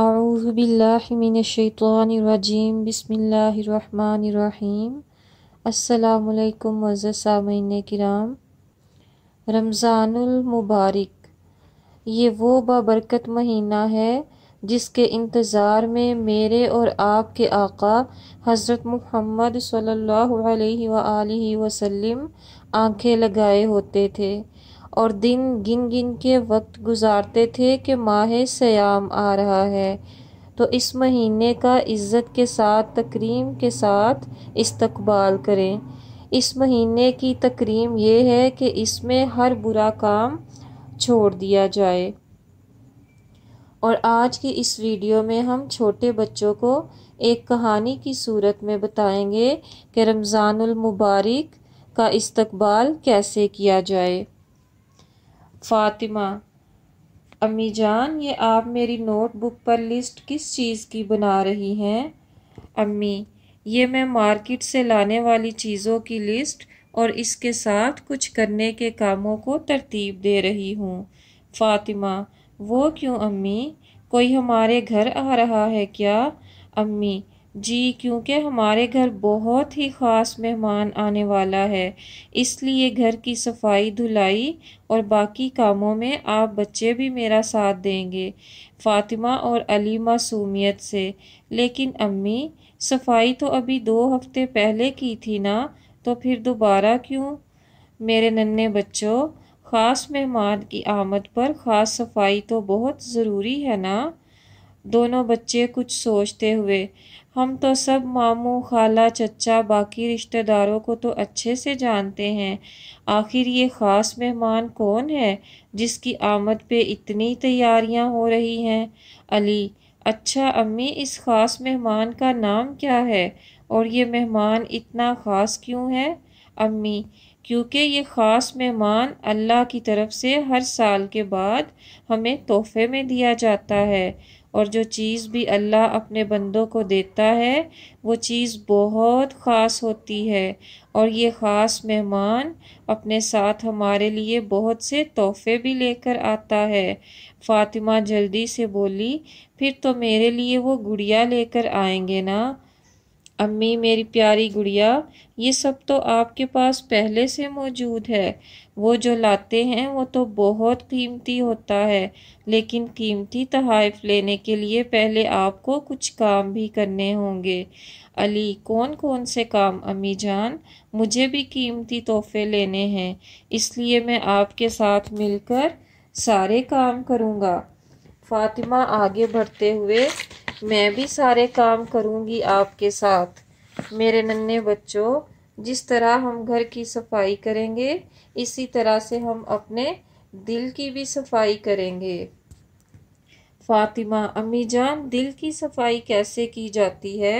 आऊज़बिल्लिमिनशैतरजीम बसमीम अल्लाम मज़ सामीन कराम रमज़ानमबारक ये वो बाबरकत महीना है जिसके इंतज़ार में मेरे और आपके आका हज़रत मुहम्मद सल्लल्लाहु अलैहि वसल्लम आंखें लगाए होते थे और दिन गिन गिन के वक्त गुजारते थे कि माह सयाम आ रहा है तो इस महीने का इज़्ज़त के साथ तकरीम के साथ इस्तकबाल करें इस महीने की तकरीम यह है कि इसमें हर बुरा काम छोड़ दिया जाए और आज की इस वीडियो में हम छोटे बच्चों को एक कहानी की सूरत में बताएंगे कि रमज़ानुल मुबारक का इस्तकबाल कैसे किया जाए फ़ातिमा अम्मी जान ये आप मेरी नोटबुक पर लिस्ट किस चीज़ की बना रही हैं अम्मी ये मैं मार्केट से लाने वाली चीज़ों की लिस्ट और इसके साथ कुछ करने के कामों को तरतीब दे रही हूँ फ़ातिमा वो क्यों अम्मी कोई हमारे घर आ रहा है क्या अम्मी जी क्योंकि हमारे घर बहुत ही ख़ास मेहमान आने वाला है इसलिए घर की सफाई धुलाई और बाकी कामों में आप बच्चे भी मेरा साथ देंगे फ़ातिमा और अली मासूमियत से लेकिन अम्मी सफाई तो अभी दो हफ्ते पहले की थी ना तो फिर दोबारा क्यों मेरे नन्हे बच्चों ख़ास मेहमान की आमद पर ख़ास सफाई तो बहुत ज़रूरी है ना दोनों बच्चे कुछ सोचते हुए हम तो सब मामू खाला चचा बाकी रिश्तेदारों को तो अच्छे से जानते हैं आखिर ये ख़ास मेहमान कौन है जिसकी आमद पे इतनी तैयारियां हो रही हैं अली अच्छा अम्मी इस ख़ास मेहमान का नाम क्या है और ये मेहमान इतना ख़ास क्यों है अम्मी क्योंकि ये ख़ास मेहमान अल्लाह की तरफ से हर साल के बाद हमें तोहफे में दिया जाता है और जो चीज़ भी अल्लाह अपने बंदों को देता है वो चीज़ बहुत ख़ास होती है और ये ख़ास मेहमान अपने साथ हमारे लिए बहुत से तोहफे भी लेकर आता है फ़ातिमा जल्दी से बोली फिर तो मेरे लिए वो गुड़िया लेकर आएंगे ना अम्मी मेरी प्यारी गुड़िया ये सब तो आपके पास पहले से मौजूद है वो जो लाते हैं वो तो बहुत कीमती होता है लेकिन कीमती तहफ़ लेने के लिए पहले आपको कुछ काम भी करने होंगे अली कौन कौन से काम अम्मी जान मुझे भी कीमती तोहफे लेने हैं इसलिए मैं आपके साथ मिलकर सारे काम करूँगा फातिमा आगे बढ़ते हुए मैं भी सारे काम करूँगी आपके साथ मेरे नन्हे बच्चों जिस तरह हम घर की सफाई करेंगे इसी तरह से हम अपने दिल की भी सफाई करेंगे फातिमा अम्मी जान दिल की सफाई कैसे की जाती है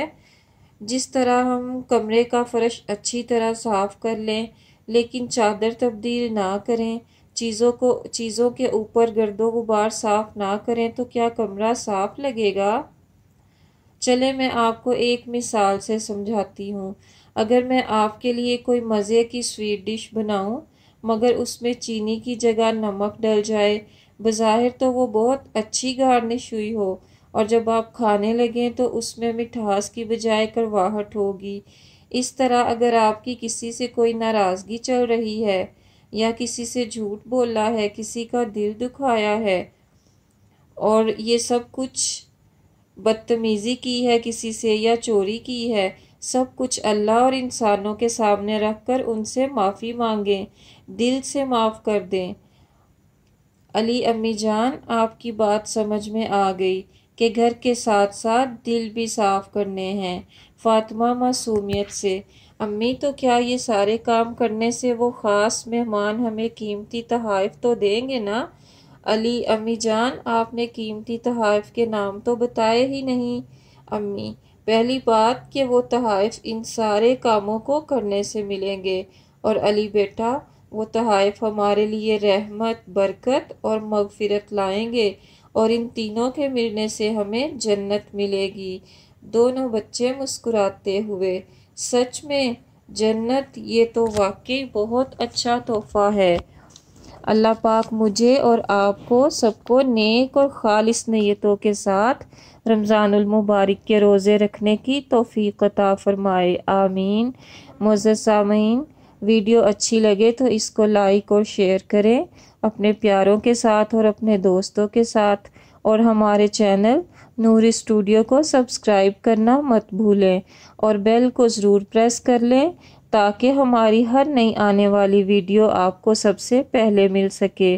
जिस तरह हम कमरे का फर्श अच्छी तरह साफ़ कर लें लेकिन चादर तब्दील ना करें चीज़ों को चीज़ों के ऊपर गर्दो गुबार साफ़ ना करें तो क्या कमरा साफ़ लगेगा चले मैं आपको एक मिसाल से समझाती हूँ अगर मैं आपके लिए कोई मज़े की स्वीट डिश बनाऊँ मगर उसमें चीनी की जगह नमक डल जाए बाहिर तो वो बहुत अच्छी गार्निश हुई हो और जब आप खाने लगें तो उसमें मिठास की बजाय करवाहट होगी इस तरह अगर आपकी किसी से कोई नाराज़गी चल रही है या किसी से झूठ बोला है किसी का दिल दुखाया है और ये सब कुछ बदतमीज़ी की है किसी से या चोरी की है सब कुछ अल्लाह और इंसानों के सामने रख कर उनसे माफ़ी मांगें दिल से माफ़ कर दें अली अम्मी जान आपकी बात समझ में आ गई कि घर के साथ साथ दिल भी साफ़ करने हैं फातिमा मासूमियत से अम्मी तो क्या ये सारे काम करने से वो ख़ास मेहमान हमें कीमती तहाइफ तो देंगे ना अली अम्मी जान आपने कीमती तहफ़ के नाम तो बताए ही नहीं अम्मी पहली बात कि वो तहफ़ इन सारे कामों को करने से मिलेंगे और अली बेटा वो तहफ़ हमारे लिए रहमत बरकत और मगफिरत लाएंगे और इन तीनों के मिलने से हमें जन्नत मिलेगी दोनों बच्चे मुस्कुराते हुए सच में जन्नत ये तो वाकई बहुत अच्छा तोहफ़ा है अल्लाह पाक मुझे और आपको सबको नेक और ख़ालस नीयतों के साथ रमज़ानमबारक के रोज़े रखने की तोफ़ी कता फ़रमाए आमीन मज सामीन वीडियो अच्छी लगे तो इसको लाइक और शेयर करें अपने प्यारों के साथ और अपने दोस्तों के साथ और हमारे चैनल नूर स्टूडियो को सब्सक्राइब करना मत भूलें और बेल को ज़रूर प्रेस कर लें ताकि हमारी हर नई आने वाली वीडियो आपको सबसे पहले मिल सके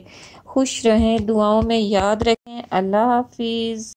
खुश रहें दुआओं में याद रखें अल्लाह हाफिज़